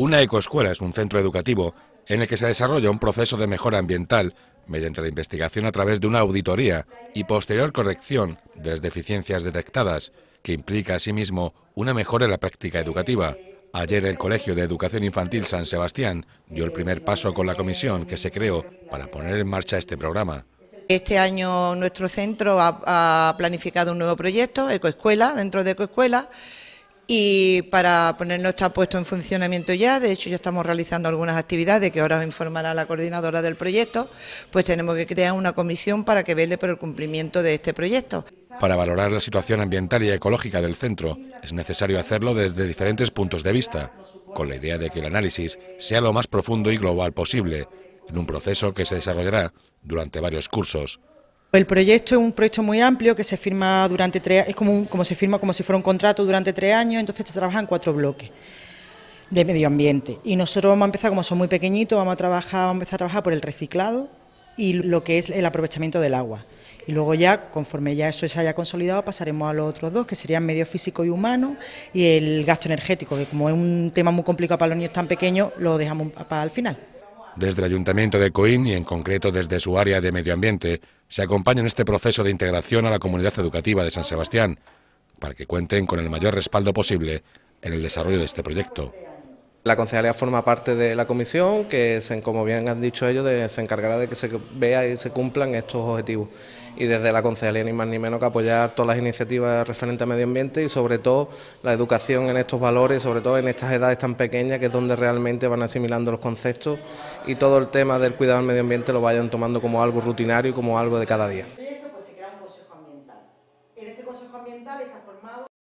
Una ecoescuela es un centro educativo en el que se desarrolla un proceso de mejora ambiental mediante la investigación a través de una auditoría y posterior corrección de las deficiencias detectadas, que implica asimismo una mejora en la práctica educativa. Ayer el Colegio de Educación Infantil San Sebastián dio el primer paso con la comisión que se creó para poner en marcha este programa. Este año nuestro centro ha, planificado un nuevo proyecto, Ecoescuela, dentro de Ecoescuela, y para ponernos está puesto en funcionamiento ya. De hecho, ya estamos realizando algunas actividades que ahora os informará la coordinadora del proyecto, pues tenemos que crear una comisión para que vele por el cumplimiento de este proyecto. Para valorar la situación ambiental y ecológica del centro es necesario hacerlo desde diferentes puntos de vista, con la idea de que el análisis sea lo más profundo y global posible, en un proceso que se desarrollará durante varios cursos. El proyecto es un proyecto muy amplio que se firma durante tres es como, como se firma como si fuera un contrato durante tres años, entonces se trabaja en cuatro bloques de medio ambiente. Y nosotros vamos a empezar, como son muy pequeñitos, vamos a trabajar, vamos a empezar a trabajar por el reciclado y lo que es el aprovechamiento del agua. Y luego ya, conforme ya eso se haya consolidado, pasaremos a los otros dos, que serían medio físico y humano y el gasto energético, que como es un tema muy complicado para los niños tan pequeños, lo dejamos para el final. Desde el Ayuntamiento de Coín y en concreto desde su área de medio ambiente, se acompaña en este proceso de integración a la comunidad educativa de San Sebastián, para que cuenten con el mayor respaldo posible en el desarrollo de este proyecto. La concejalía forma parte de la comisión que, como bien han dicho ellos, se encargará de que se vea y se cumplan estos objetivos. Y desde la concejalía ni más ni menos que apoyar todas las iniciativas referentes a medio ambiente y sobre todo la educación en estos valores, sobre todo en estas edades tan pequeñas que es donde realmente van asimilando los conceptos y todo el tema del cuidado del medio ambiente lo vayan tomando como algo rutinario como algo de cada día. Este, este ambiental está formado